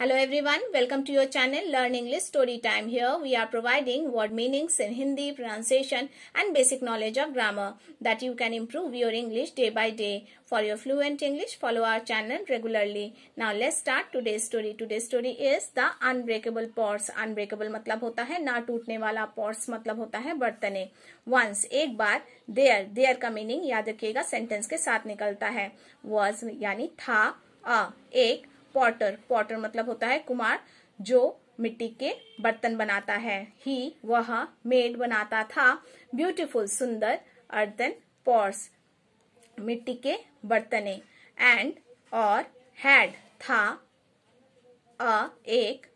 Hello everyone, welcome to your channel Learn English Story Time. Here we are providing word meanings in Hindi, pronunciation and basic knowledge of grammar that you can improve your English day by day. For your fluent English, follow our channel regularly. Now let's start today's story. Today's story is the unbreakable pots. Unbreakable मतलब होता है ना टूटने वाला pots मतलब होता है बर्तने Once एक बार there there का मीनिंग याद रखिएगा सेंटेंस के साथ निकलता है was यानी था a एक पॉटर पॉटर मतलब होता है कुमार जो मिट्टी के बर्तन बनाता है ही वह मेड बनाता था ब्यूटीफुल सुंदर अर्दन पॉर्स मिट्टी के बर्तने एंड और हैड था अ एक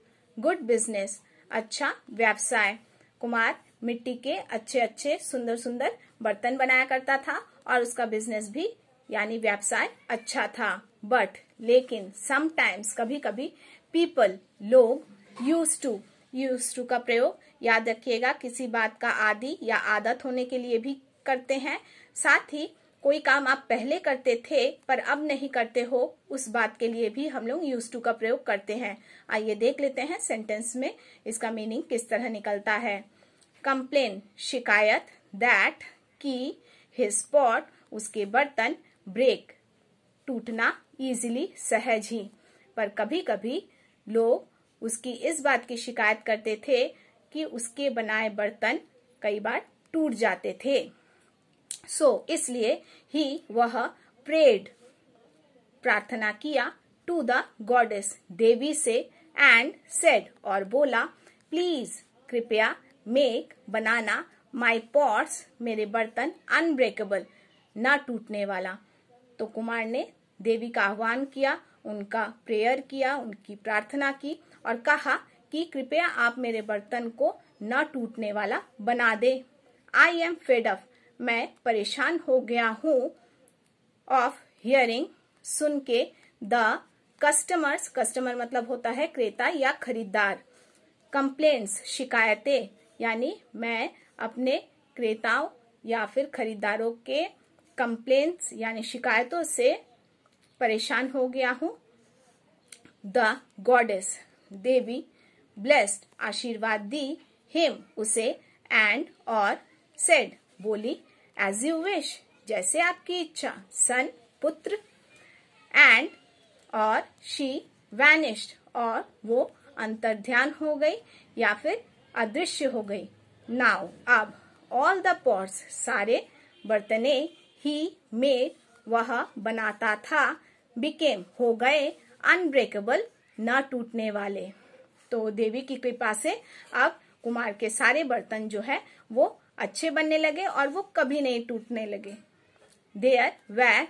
गुड बिजनेस अच्छा व्यवसाय कुमार मिट्टी के अच्छे अच्छे सुंदर सुंदर बर्तन बनाया करता था और उसका बिजनेस भी यानी व्यवसाय अच्छा था बट लेकिन समटाइम्स कभी कभी पीपल लोग यूज टू यूज टू का प्रयोग याद रखिएगा किसी बात का आदि या आदत होने के लिए भी करते हैं साथ ही कोई काम आप पहले करते थे पर अब नहीं करते हो उस बात के लिए भी हम लोग यूज टू का प्रयोग करते हैं आइए देख लेते हैं सेंटेंस में इसका मीनिंग किस तरह निकलता है कंप्लेन शिकायत दैट की हिस्पॉट उसके बर्तन ब्रेक टूटना इजीली सहज ही पर कभी कभी लोग उसकी इस बात की शिकायत करते थे कि उसके बनाए बर्तन कई बार टूट जाते थे सो so, इसलिए ही वह प्रेड प्रार्थना किया टू द गॉडेस देवी से एंड सेड और बोला प्लीज कृपया मेक बनाना माई पॉट्स मेरे बर्तन अनब्रेकेबल ना टूटने वाला तो कुमार ने देवी का आह्वान किया उनका प्रेयर किया उनकी प्रार्थना की और कहा कि कृपया आप मेरे बर्तन को न टूटने वाला बना दे आई एम फेडअप मैं परेशान हो गया हूँ ऑफ हियरिंग सुन के द कस्टमर्स कस्टमर मतलब होता है क्रेता या खरीदार कंप्लेन शिकायतें यानी मैं अपने क्रेताओं या फिर खरीदारों के कंप्लेंट्स यानी शिकायतों से परेशान हो गया हूँ द गॉडेस देवी ब्लेस्ड आशीर्वाद दी हिम उसे एंड और सेड बोली एज यू विश जैसे आपकी इच्छा सन पुत्र एंड और शी वैनिश्ड और वो अंतर ध्यान हो गई या फिर अदृश्य हो गई नाउ अब ऑल द पॉट्स सारे बर्तने ही मेड वह बनाता था बिकेम हो गए अनब्रेकेबल न टूटने वाले तो देवी की कृपा से अब कुमार के सारे बर्तन जो है वो अच्छे बनने लगे और वो कभी नहीं टूटने लगे देयर वेर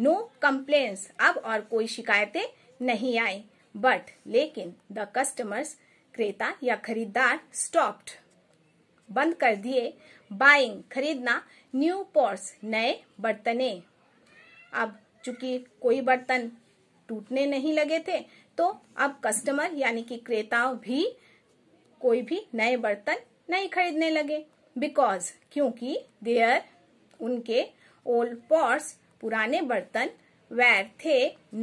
नो कंप्लेन्स अब और कोई शिकायतें नहीं आई बट लेकिन द कस्टमर्स क्रेता या खरीदार स्टॉप्ड बंद कर दिए बाइंग खरीदना न्यू पॉट्स नए बर्तने अब चूंकि कोई बर्तन टूटने नहीं लगे थे तो अब कस्टमर यानी कि क्रेताओं भी कोई भी नए बर्तन नहीं खरीदने लगे बिकॉज क्योंकि देयर उनके ओल्ड पॉट्स पुराने बर्तन वेर थे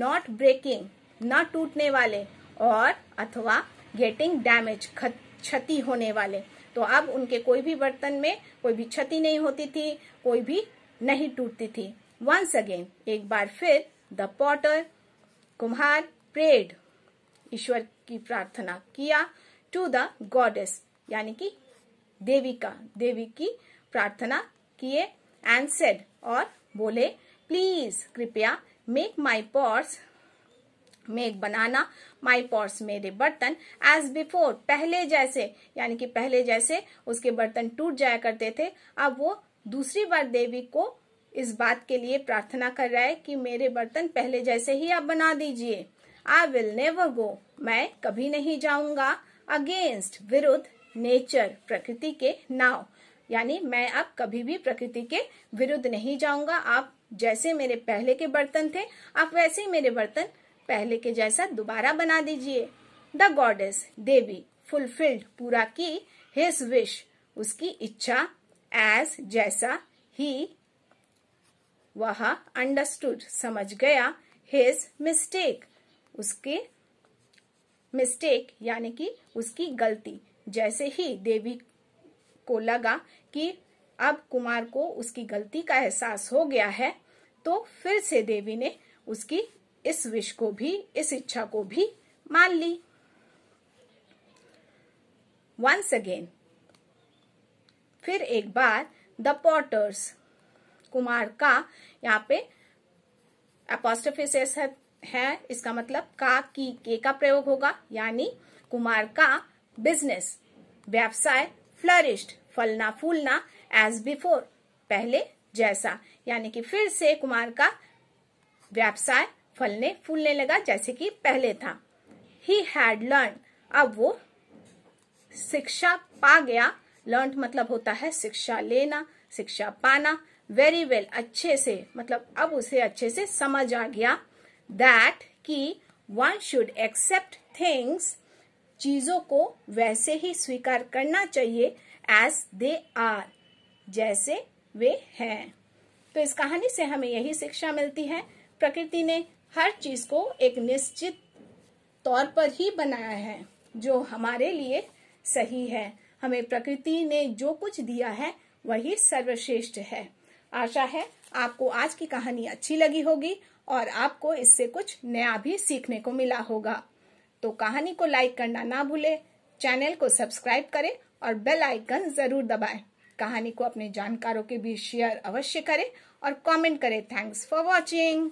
नॉट ब्रेकिंग न टूटने वाले और अथवा गेटिंग डैमेज क्षति होने वाले तो अब उनके कोई भी बर्तन में कोई भी क्षति नहीं होती थी कोई भी नहीं टूटती थी वंस अगेन एक बार फिर द पॉटर कुम्हार प्रेड ईश्वर की प्रार्थना किया टू द गॉडेस यानी कि देवी का देवी की प्रार्थना किए एंड सेड और बोले प्लीज कृपया मेक माई पॉट्स मेक बनाना माई पॉट्स मेरे बर्तन एज बिफोर पहले जैसे यानी कि पहले जैसे उसके बर्तन टूट जाया करते थे अब वो दूसरी बार देवी को इस बात के लिए प्रार्थना कर रहा है कि मेरे बर्तन पहले जैसे ही आप बना दीजिए आई विल नेवर गो मैं कभी नहीं जाऊंगा अगेंस्ट विरुद्ध नेचर प्रकृति के नाव यानी मैं अब कभी भी प्रकृति के विरुद्ध नहीं जाऊंगा आप जैसे मेरे पहले के बर्तन थे आप वैसे ही मेरे बर्तन पहले के जैसा दोबारा बना दीजिए द गॉडेस देवी फुलफिल्ड पूरा की हिज विश उसकी इच्छा एज जैसा ही वह अंडरस्टूड समझ गया हिज मिस्टेक उसके मिस्टेक यानी कि उसकी गलती जैसे ही देवी को लगा कि अब कुमार को उसकी गलती का एहसास हो गया है तो फिर से देवी ने उसकी इस विश को भी इस इच्छा को भी मान ली वंस अगेन फिर एक बार द पॉटर्स कुमार का यहाँ पे अपोस्टोफिस है इसका मतलब का की के का प्रयोग होगा यानी कुमार का बिजनेस व्यवसाय फ्लरिश्ड फलना फूलना एज बिफोर पहले जैसा यानी कि फिर से कुमार का व्यवसाय फलने फूलने लगा जैसे कि पहले था ही हैड लर्न अब वो शिक्षा पा गया लर्न मतलब होता है शिक्षा लेना शिक्षा पाना वेरी वेल well, अच्छे से मतलब अब उसे अच्छे से समझ आ गया दैट कि वन शुड एक्सेप्ट थिंग्स चीजों को वैसे ही स्वीकार करना चाहिए एज दे आर जैसे वे हैं तो इस कहानी से हमें यही शिक्षा मिलती है प्रकृति ने हर चीज को एक निश्चित तौर पर ही बनाया है जो हमारे लिए सही है हमें प्रकृति ने जो कुछ दिया है वही सर्वश्रेष्ठ है आशा है आपको आज की कहानी अच्छी लगी होगी और आपको इससे कुछ नया भी सीखने को मिला होगा तो कहानी को लाइक करना ना भूले चैनल को सब्सक्राइब करें और बेल आइकन जरूर दबाएं। कहानी को अपने जानकारों के बीच शेयर अवश्य करें और कमेंट करें थैंक्स फॉर वॉचिंग